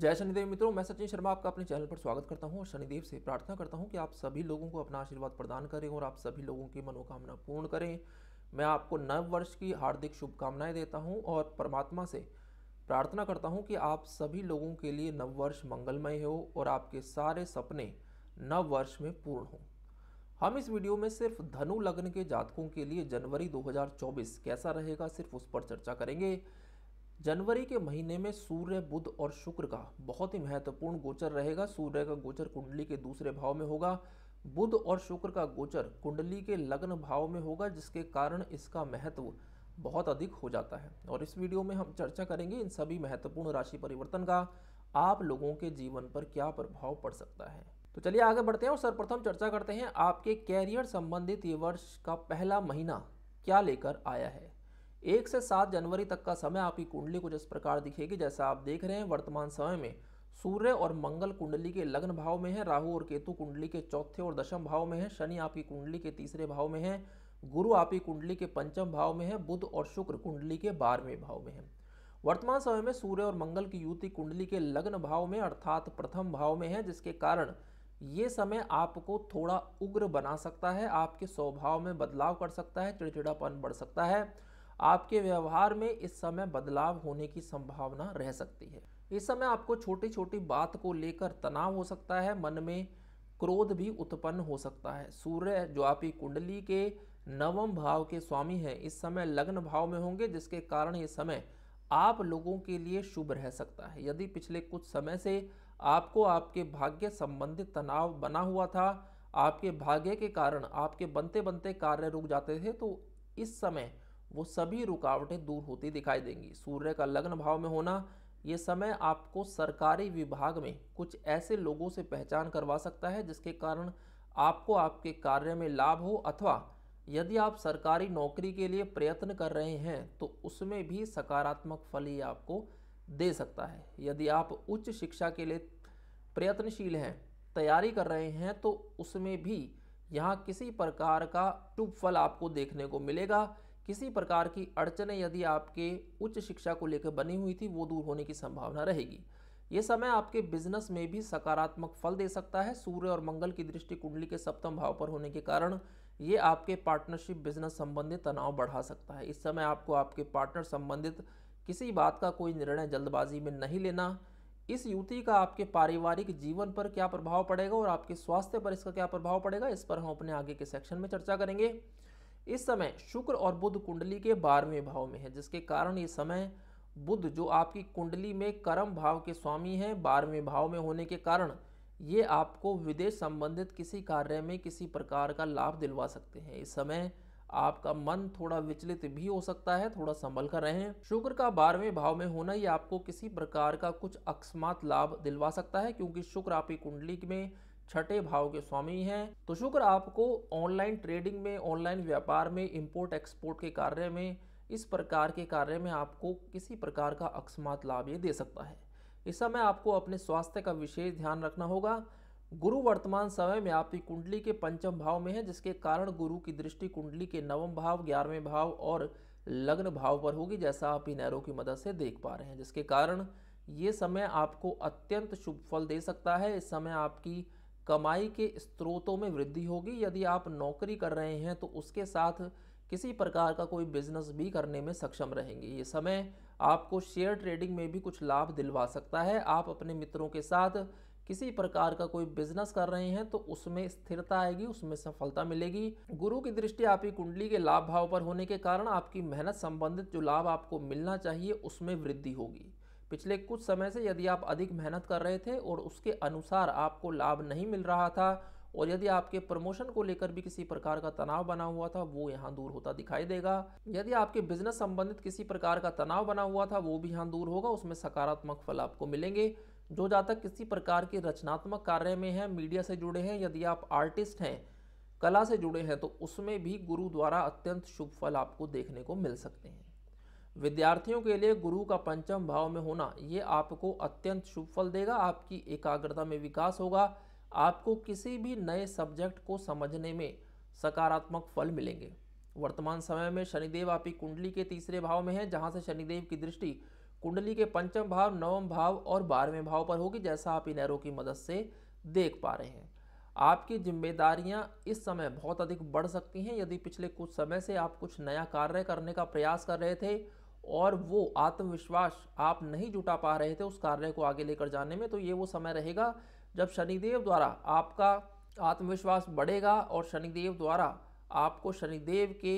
जय शनिदेव मित्रों मैं सचिन शर्मा आपका अपने चैनल पर स्वागत करता हूं और शनिदेव से प्रार्थना करता हूं कि आप सभी लोगों को अपना आशीर्वाद प्रदान करें और आप सभी लोगों की मनोकामना पूर्ण करें मैं आपको नव वर्ष की हार्दिक शुभकामनाएं देता हूं और परमात्मा से प्रार्थना करता हूं कि आप सभी लोगों के लिए नव वर्ष मंगलमय हो और आपके सारे सपने नव वर्ष में पूर्ण हों हम इस वीडियो में सिर्फ धनु लग्न के जातकों के लिए जनवरी 2024 कैसा रहेगा सिर्फ उस पर चर्चा करेंगे जनवरी के महीने में सूर्य बुध और शुक्र का बहुत ही महत्वपूर्ण गोचर रहेगा सूर्य का गोचर कुंडली के दूसरे भाव में होगा बुध और शुक्र का गोचर कुंडली के लग्न भाव में होगा जिसके कारण इसका महत्व बहुत अधिक हो जाता है और इस वीडियो में हम चर्चा करेंगे इन सभी महत्वपूर्ण राशि परिवर्तन का आप लोगों के जीवन पर क्या प्रभाव पड़ सकता है तो चलिए आगे बढ़ते हैं और सर्वप्रथम चर्चा करते हैं आपके कैरियर संबंधित ये वर्ष का पहला महीना क्या लेकर आया है एक से सात जनवरी तक का समय आपकी कुंडली कुछ इस प्रकार दिखेगी जैसा आप देख रहे हैं वर्तमान समय में सूर्य और मंगल कुंडली के लग्न भाव में है राहु और केतु कुंडली के चौथे और दशम भाव में है शनि आपकी कुंडली के तीसरे भाव में है गुरु आपकी कुंडली के पंचम भाव में है बुध और शुक्र कुंडली के बारहवें भाव में है वर्तमान समय में सूर्य और मंगल की युति कुंडली के लग्न भाव में अर्थात प्रथम भाव में है जिसके कारण ये समय आपको थोड़ा उग्र बना सकता है आपके स्वभाव में बदलाव कर सकता है चिड़चिड़ापन बढ़ सकता है आपके व्यवहार में इस समय बदलाव होने की संभावना रह सकती है इस समय आपको छोटी छोटी बात को लेकर तनाव हो सकता है मन में क्रोध भी उत्पन्न हो सकता है सूर्य जो आपकी कुंडली के नवम भाव के स्वामी हैं इस समय लग्न भाव में होंगे जिसके कारण ये समय आप लोगों के लिए शुभ रह सकता है यदि पिछले कुछ समय से आपको आपके भाग्य संबंधित तनाव बना हुआ था आपके भाग्य के कारण आपके बनते बनते कार्य रुक जाते थे तो इस समय वो सभी रुकावटें दूर होती दिखाई देंगी सूर्य का लग्न भाव में होना ये समय आपको सरकारी विभाग में कुछ ऐसे लोगों से पहचान करवा सकता है जिसके कारण आपको आपके कार्य में लाभ हो अथवा यदि आप सरकारी नौकरी के लिए प्रयत्न कर रहे हैं तो उसमें भी सकारात्मक फल ही आपको दे सकता है यदि आप उच्च शिक्षा के लिए प्रयत्नशील हैं तैयारी कर रहे हैं तो उसमें भी यहाँ किसी प्रकार का टुब फल आपको देखने को मिलेगा किसी प्रकार की अड़चने यदि आपके उच्च शिक्षा को लेकर बनी हुई थी वो दूर होने की संभावना रहेगी ये समय आपके बिजनेस में भी सकारात्मक फल दे सकता है सूर्य और मंगल की दृष्टि कुंडली के सप्तम भाव पर होने के कारण ये आपके पार्टनरशिप बिजनेस संबंधित तनाव बढ़ा सकता है इस समय आपको आपके पार्टनर संबंधित किसी बात का कोई निर्णय जल्दबाजी में नहीं लेना इस युति का आपके पारिवारिक जीवन पर क्या प्रभाव पड़ेगा और आपके स्वास्थ्य पर इसका क्या प्रभाव पड़ेगा इस पर हम अपने आगे के सेक्शन में चर्चा करेंगे इस समय शुक्र और बुध कुंडली के बारहवें भाव में है जिसके कारण ये समय बुध जो आपकी कुंडली में कर्म भाव के स्वामी हैं बारहवें भाव में होने के कारण ये आपको विदेश संबंधित किसी कार्य में किसी प्रकार का लाभ दिलवा सकते हैं इस समय आपका मन थोड़ा विचलित भी हो सकता है थोड़ा संभल कर रहें शुक्र का बारहवें भाव में होना ये आपको किसी प्रकार का कुछ अकस्मात लाभ दिलवा सकता है क्योंकि शुक्र आपकी कुंडली में छठे भाव के स्वामी हैं तो शुक्र आपको ऑनलाइन ट्रेडिंग में ऑनलाइन व्यापार में इंपोर्ट एक्सपोर्ट के कार्य में इस प्रकार के कार्य में आपको किसी प्रकार का अकस्मात लाभ ये दे सकता है इस समय आपको अपने स्वास्थ्य का विशेष ध्यान रखना होगा गुरु वर्तमान समय में आपकी कुंडली के पंचम भाव में है जिसके कारण गुरु की दृष्टि कुंडली के नवम भाव ग्यारहवें भाव और लग्न भाव पर होगी जैसा आप इनैरो की मदद से देख पा रहे हैं जिसके कारण ये समय आपको अत्यंत शुभ फल दे सकता है इस समय आपकी कमाई के स्रोतों में वृद्धि होगी यदि आप नौकरी कर रहे हैं तो उसके साथ किसी प्रकार का कोई बिजनेस भी करने में सक्षम रहेंगे ये समय आपको शेयर ट्रेडिंग में भी कुछ लाभ दिलवा सकता है आप अपने मित्रों के साथ किसी प्रकार का कोई बिजनेस कर रहे हैं तो उसमें स्थिरता आएगी उसमें सफलता मिलेगी गुरु की दृष्टि आपकी कुंडली के लाभ भाव पर होने के कारण आपकी मेहनत संबंधित जो लाभ आपको मिलना चाहिए उसमें वृद्धि होगी पिछले कुछ समय से यदि आप अधिक मेहनत कर रहे थे और उसके अनुसार आपको लाभ नहीं मिल रहा था और यदि आपके प्रमोशन को लेकर भी किसी प्रकार का तनाव बना हुआ था वो यहाँ दूर होता दिखाई देगा यदि आपके बिजनेस संबंधित किसी प्रकार का तनाव बना हुआ था वो भी यहाँ दूर होगा उसमें सकारात्मक फल आपको मिलेंगे जो जातक किसी प्रकार के रचनात्मक कार्य में हैं मीडिया से जुड़े हैं यदि आप आर्टिस्ट हैं कला से जुड़े हैं तो उसमें भी गुरु द्वारा अत्यंत शुभ फल आपको देखने को मिल सकते हैं विद्यार्थियों के लिए गुरु का पंचम भाव में होना ये आपको अत्यंत शुभ फल देगा आपकी एकाग्रता में विकास होगा आपको किसी भी नए सब्जेक्ट को समझने में सकारात्मक फल मिलेंगे वर्तमान समय में शनिदेव आपकी कुंडली के तीसरे भाव में है जहाँ से शनिदेव की दृष्टि कुंडली के पंचम भाव नवम भाव और बारहवें भाव पर होगी जैसा आप इनरों की मदद से देख पा रहे हैं आपकी जिम्मेदारियां इस समय बहुत अधिक बढ़ सकती हैं यदि पिछले कुछ समय से आप कुछ नया कार्य करने का प्रयास कर रहे थे और वो आत्मविश्वास आप नहीं जुटा पा रहे थे उस कार्य को आगे लेकर जाने में तो ये वो समय रहेगा जब शनिदेव द्वारा आपका आत्मविश्वास बढ़ेगा और शनिदेव द्वारा आपको शनिदेव के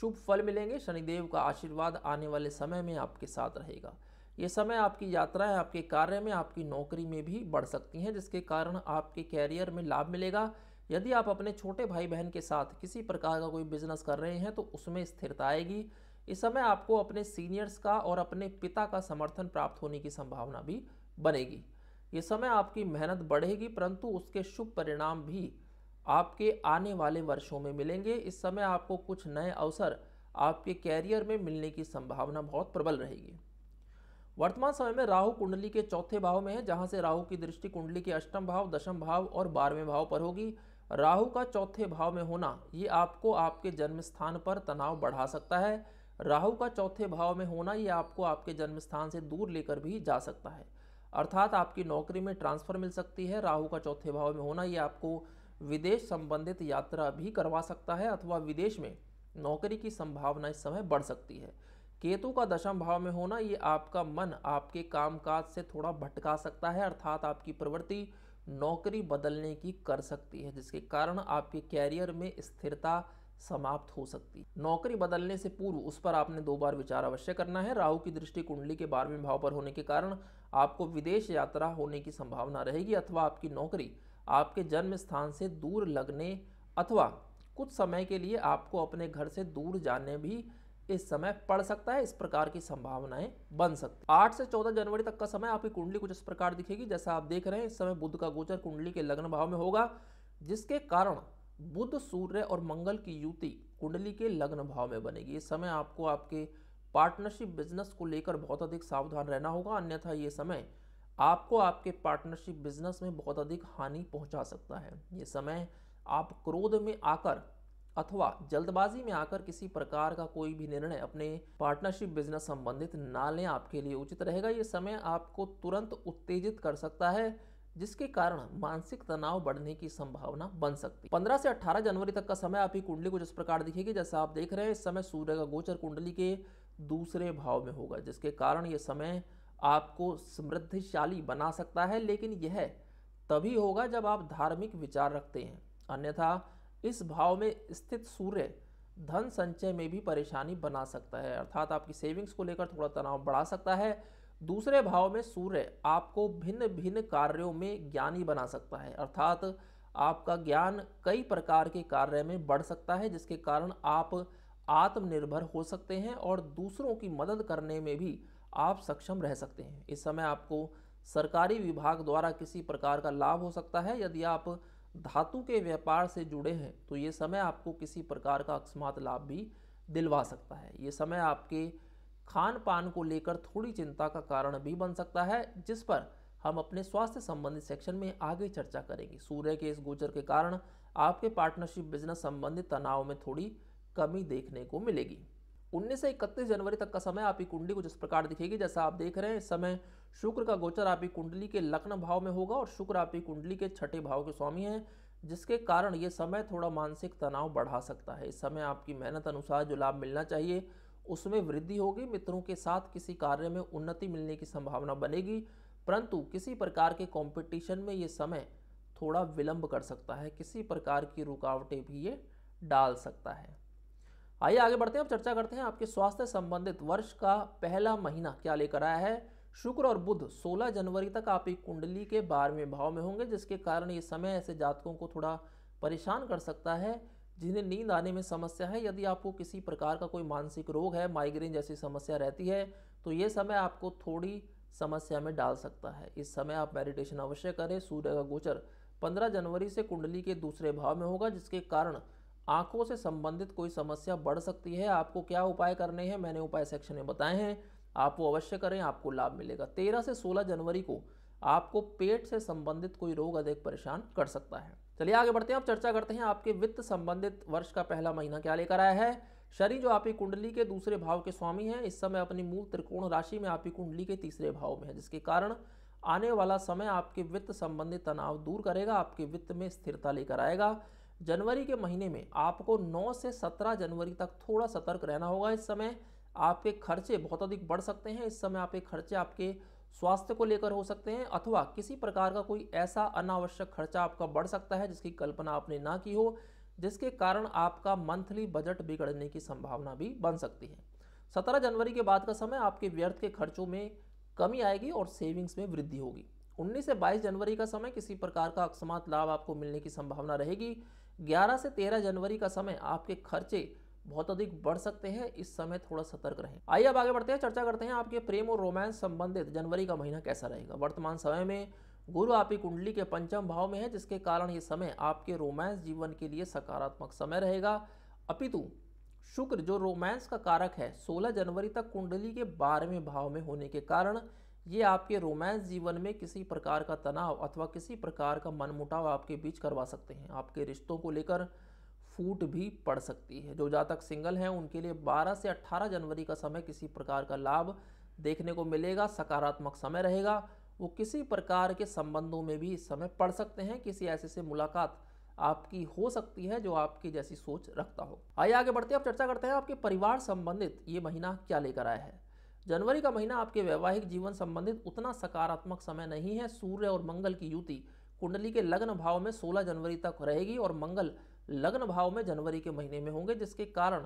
शुभ फल मिलेंगे शनिदेव का आशीर्वाद आने वाले समय में आपके साथ रहेगा ये समय आपकी यात्राएं आपके कार्य में आपकी नौकरी में भी बढ़ सकती हैं जिसके कारण आपके कैरियर में लाभ मिलेगा यदि आप अपने छोटे भाई बहन के साथ किसी प्रकार का कोई बिजनेस कर रहे हैं तो उसमें स्थिरता आएगी इस समय आपको अपने सीनियर्स का और अपने पिता का समर्थन प्राप्त होने की संभावना भी बनेगी इस समय आपकी मेहनत बढ़ेगी परंतु उसके शुभ परिणाम भी आपके आने वाले वर्षों में मिलेंगे इस समय आपको कुछ नए अवसर आपके कैरियर में मिलने की संभावना बहुत प्रबल रहेगी वर्तमान समय में राहु कुंडली के चौथे भाव में है जहां से राहु की दृष्टि कुंडली के अष्टम भाव दशम भाव और बारहवें भाव पर होगी राहु का चौथे भाव में होना ये आपको आपके जन्म स्थान पर तनाव बढ़ा सकता है राहु का चौथे भाव में होना ये आपको आपके जन्म स्थान से दूर लेकर भी जा सकता है अर्थात आपकी नौकरी में ट्रांसफ़र मिल सकती है राहु का चौथे भाव में होना ये आपको विदेश संबंधित यात्रा भी करवा सकता है अथवा विदेश में नौकरी की संभावना इस समय बढ़ सकती है केतु का दशम भाव में होना ये आपका मन आपके कामकाज से थोड़ा भटका सकता है अर्थात आपकी प्रवृत्ति नौकरी बदलने की कर सकती है जिसके कारण आपके कैरियर में स्थिरता समाप्त हो सकती नौकरी बदलने से पूर्व उस पर आपने दो बार विचार अवश्य करना है राहु की दृष्टि कुंडली के बारहवें भाव पर होने के कारण आपको विदेश यात्रा होने की संभावना रहेगी अथवा आपकी नौकरी आपके जन्म स्थान से दूर लगने अथवा कुछ समय के लिए आपको अपने घर से दूर जाने भी इस समय पड़ सकता है इस प्रकार की संभावनाएं बन सकती आठ से चौदह जनवरी तक का समय आपकी कुंडली कुछ इस प्रकार दिखेगी जैसा आप देख रहे हैं इस समय बुद्ध का गोचर कुंडली के लग्न भाव में होगा जिसके कारण बुध सूर्य और मंगल की युति कुंडली के लग्न भाव में बनेगी इस समय आपको आपके पार्टनरशिप बिजनेस को लेकर बहुत अधिक सावधान रहना होगा अन्यथा ये समय आपको आपके पार्टनरशिप बिजनेस में बहुत अधिक हानि पहुंचा सकता है ये समय आप क्रोध में आकर अथवा जल्दबाजी में आकर किसी प्रकार का कोई भी निर्णय अपने पार्टनरशिप बिजनेस संबंधित ना लें आपके लिए उचित रहेगा ये समय आपको तुरंत उत्तेजित कर सकता है जिसके कारण मानसिक तनाव बढ़ने की संभावना बन सकती है पंद्रह से अट्ठारह जनवरी तक का समय आपकी कुंडली को जिस प्रकार दिखेगी जैसा आप देख रहे हैं इस समय सूर्य का गोचर कुंडली के दूसरे भाव में होगा जिसके कारण ये समय आपको समृद्धिशाली बना सकता है लेकिन यह तभी होगा जब आप धार्मिक विचार रखते हैं अन्यथा इस भाव में स्थित सूर्य धन संचय में भी परेशानी बना सकता है अर्थात आपकी सेविंग्स को लेकर थोड़ा तनाव बढ़ा सकता है दूसरे भाव में सूर्य आपको भिन्न भिन्न कार्यों में ज्ञानी बना सकता है अर्थात आपका ज्ञान कई प्रकार के कार्य में बढ़ सकता है जिसके कारण आप आत्मनिर्भर हो सकते हैं और दूसरों की मदद करने में भी आप सक्षम रह सकते हैं इस समय आपको सरकारी विभाग द्वारा किसी प्रकार का लाभ हो सकता है यदि आप धातु के व्यापार से जुड़े हैं तो ये समय आपको किसी प्रकार का अकस्मात लाभ भी दिलवा सकता है ये समय आपके खान पान को लेकर थोड़ी चिंता का कारण भी बन सकता है जिस पर हम अपने स्वास्थ्य संबंधित सेक्शन में आगे चर्चा करेंगे सूर्य के इस गोचर के कारण आपके पार्टनरशिप बिजनेस संबंधित तनाव में थोड़ी कमी देखने को मिलेगी उन्नीस से इकतीस जनवरी तक का समय आपकी कुंडली कुछ इस प्रकार दिखेगी जैसा आप देख रहे हैं इस समय शुक्र का गोचर आपकी कुंडली के लग्न भाव में होगा और शुक्र आपकी कुंडली के छठे भाव के स्वामी हैं जिसके कारण ये समय थोड़ा मानसिक तनाव बढ़ा सकता है इस समय आपकी मेहनत अनुसार जो लाभ मिलना चाहिए उसमें वृद्धि होगी मित्रों के साथ किसी कार्य में उन्नति मिलने की संभावना बनेगी परंतु किसी प्रकार के कंपटीशन में ये समय थोड़ा विलंब कर सकता है किसी प्रकार की रुकावटें भी ये डाल सकता है आइए आगे बढ़ते हैं अब चर्चा करते हैं आपके स्वास्थ्य संबंधित वर्ष का पहला महीना क्या लेकर आया है शुक्र और बुध 16 जनवरी तक आपकी कुंडली के बारहवें भाव में होंगे जिसके कारण ये समय ऐसे जातकों को थोड़ा परेशान कर सकता है जिन्हें नींद आने में समस्या है यदि आपको किसी प्रकार का कोई मानसिक रोग है माइग्रेन जैसी समस्या रहती है तो ये समय आपको थोड़ी समस्या में डाल सकता है इस समय आप मेडिटेशन अवश्य करें सूर्य का गोचर 15 जनवरी से कुंडली के दूसरे भाव में होगा जिसके कारण आंखों से संबंधित कोई समस्या बढ़ सकती है आपको क्या उपाय करने हैं मैंने उपाय सेक्शन में बताए हैं आप वो अवश्य करें आपको लाभ मिलेगा तेरह से सोलह जनवरी को आपको पेट से संबंधित कोई रोग अधिक परेशान कर सकता है चलिए आगे बढ़ते हैं अब चर्चा करते हैं आपके वित्त संबंधित वर्ष का पहला महीना क्या लेकर आया है शनि जो आपकी कुंडली के दूसरे भाव के स्वामी हैं इस समय अपनी मूल त्रिकोण राशि में आपकी कुंडली के तीसरे भाव में है जिसके कारण आने वाला समय आपके वित्त संबंधित तनाव दूर करेगा आपके वित्त में स्थिरता लेकर आएगा जनवरी के महीने में आपको 9 से 17 जनवरी तक थोड़ा सतर्क रहना होगा इस समय आपके खर्चे बहुत अधिक बढ़ सकते हैं इस समय आपके खर्चे आपके स्वास्थ्य को लेकर हो सकते हैं अथवा किसी प्रकार का कोई ऐसा अनावश्यक खर्चा आपका बढ़ सकता है जिसकी कल्पना आपने ना की हो जिसके कारण आपका मंथली बजट बिगड़ने की संभावना भी बन सकती है सत्रह जनवरी के बाद का समय आपके व्यर्थ के खर्चों में कमी आएगी और सेविंग्स में वृद्धि होगी 19 से 22 जनवरी का समय किसी प्रकार का अकस्मात लाभ आपको मिलने की संभावना रहेगी 11 से 13 जनवरी का समय आपके खर्चे बहुत अधिक बढ़ सकते हैं इस समय थोड़ा सतर्क रहें आइए अब आगे बढ़ते हैं चर्चा करते हैं आपके प्रेम और रोमांस संबंधित जनवरी का महीना कैसा रहेगा वर्तमान समय में गुरु आपकी कुंडली के पंचम भाव में है जिसके कारण ये समय आपके रोमांस जीवन के लिए सकारात्मक समय रहेगा अपितु शुक्र जो रोमांस का कारक है 16 जनवरी तक कुंडली के बारहवें भाव में होने के कारण ये आपके रोमांस जीवन में किसी प्रकार का तनाव अथवा किसी प्रकार का मनमुटाव आपके बीच करवा सकते हैं आपके रिश्तों को लेकर फूट भी पड़ सकती है जो जातक सिंगल हैं उनके लिए 12 से 18 जनवरी का समय किसी प्रकार का लाभ देखने को मिलेगा सकारात्मक समय रहेगा वो किसी प्रकार के संबंधों में भी इस समय पड़ सकते हैं किसी ऐसे से मुलाकात आपकी हो सकती है जो आपकी जैसी सोच रखता हो आइए आगे बढ़ते हैं आप चर्चा करते हैं आपके परिवार संबंधित ये महीना क्या लेकर आया है जनवरी का महीना आपके वैवाहिक जीवन संबंधित उतना सकारात्मक समय नहीं है सूर्य और मंगल की युति कुंडली के लग्न भाव में 16 जनवरी तक रहेगी और मंगल लग्न भाव में जनवरी के महीने में होंगे जिसके कारण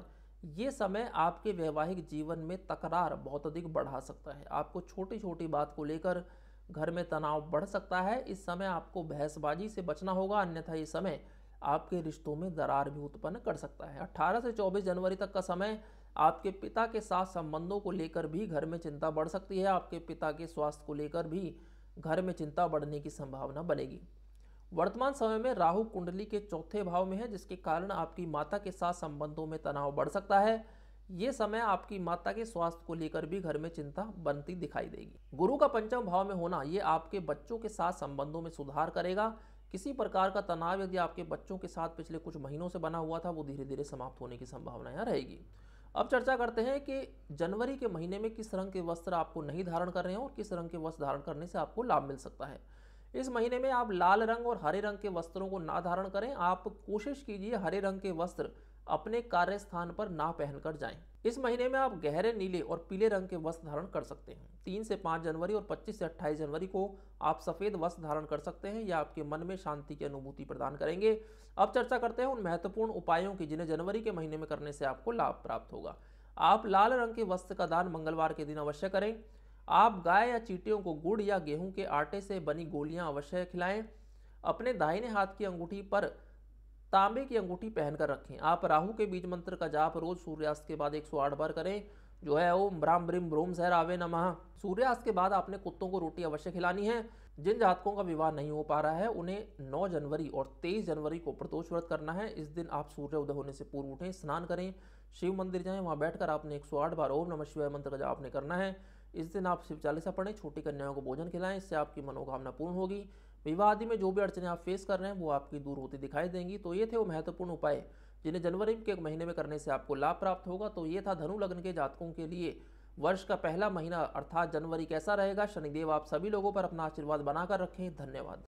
ये समय आपके वैवाहिक जीवन में तकरार बहुत अधिक बढ़ा सकता है आपको छोटी छोटी बात को लेकर घर में तनाव बढ़ सकता है इस समय आपको बहसबाजी से बचना होगा अन्यथा ये समय आपके रिश्तों में दरार भी उत्पन्न कर सकता है 18 से 24 जनवरी तक का समय आपके पिता के साथ संबंधों को लेकर भी घर में चिंता बढ़ सकती है आपके पिता के स्वास्थ्य को लेकर भी घर में चिंता बढ़ने की संभावना बनेगी वर्तमान समय में राहु कुंडली के चौथे भाव में है जिसके कारण आपकी माता के साथ संबंधों में तनाव बढ़ सकता है ये समय आपकी माता के स्वास्थ्य को लेकर भी घर में चिंता बनती दिखाई देगी गुरु का पंचम भाव में होना ये आपके बच्चों के साथ संबंधों में सुधार करेगा किसी प्रकार का तनाव यदि आपके बच्चों के साथ पिछले कुछ महीनों से बना हुआ था वो धीरे धीरे समाप्त होने की संभावना यहाँ रहेगी अब चर्चा करते हैं कि जनवरी के महीने में किस रंग के वस्त्र आपको नहीं धारण कर रहे हैं और किस रंग के वस्त्र धारण करने से आपको लाभ मिल सकता है इस महीने में आप लाल रंग और हरे रंग के वस्त्रों को ना धारण करें आप कोशिश कीजिए हरे रंग के वस्त्र अपने कार्य स्थान पर ना पहनकर जाएं। इस महीने में आप गहरे नीले और पीले रंग के वस्त्र धारण कर सकते हैं तीन से पाँच जनवरी और पच्चीस से अट्ठाईस जनवरी को आप सफ़ेद वस्त्र धारण कर सकते हैं या आपके मन में शांति की अनुभूति प्रदान करेंगे अब चर्चा करते हैं उन महत्वपूर्ण उपायों की जिन्हें जनवरी के महीने में करने से आपको लाभ प्राप्त होगा आप लाल रंग के वस्त्र का दान मंगलवार के दिन अवश्य करें आप गाय या चीटियों को गुड़ या गेहूं के आटे से बनी गोलियां अवश्य खिलाएं अपने दाहिने हाथ की अंगूठी पर तांबे की अंगूठी पहनकर रखें आप राहु के बीज मंत्र का जाप रोज सूर्यास्त के बाद 108 बार करें जो है ओम ब्राम ब्रिम ब्रोम जहर आवे नमः सूर्यास्त के बाद आपने कुत्तों को रोटी अवश्य खिलानी है जिन जातकों का विवाह नहीं हो पा रहा है उन्हें 9 जनवरी और 23 जनवरी को प्रदोष व्रत करना है इस दिन आप सूर्य उदय होने से पूर्व उठें स्नान करें शिव मंदिर जाएं वहां बैठकर आपने 108 बार ओम नमः शिवाय मंत्र का जाप आपने करना है इस दिन आप शिव चालीसा पढ़ें छोटी कन्याओं को भोजन खिलाएं इससे आपकी मनोकामना पूर्ण होगी विवाह आदि में जो भी अड़चने आप फेस कर रहे हैं वो आपकी दूर होती दिखाई देंगी तो ये थे वो महत्वपूर्ण उपाय जिन्हें जनवरी के एक महीने में करने से आपको लाभ प्राप्त होगा तो ये था धनु लग्न के जातकों के लिए वर्ष का पहला महीना अर्थात जनवरी कैसा रहेगा शनिदेव आप सभी लोगों पर अपना आशीर्वाद बनाकर रखें धन्यवाद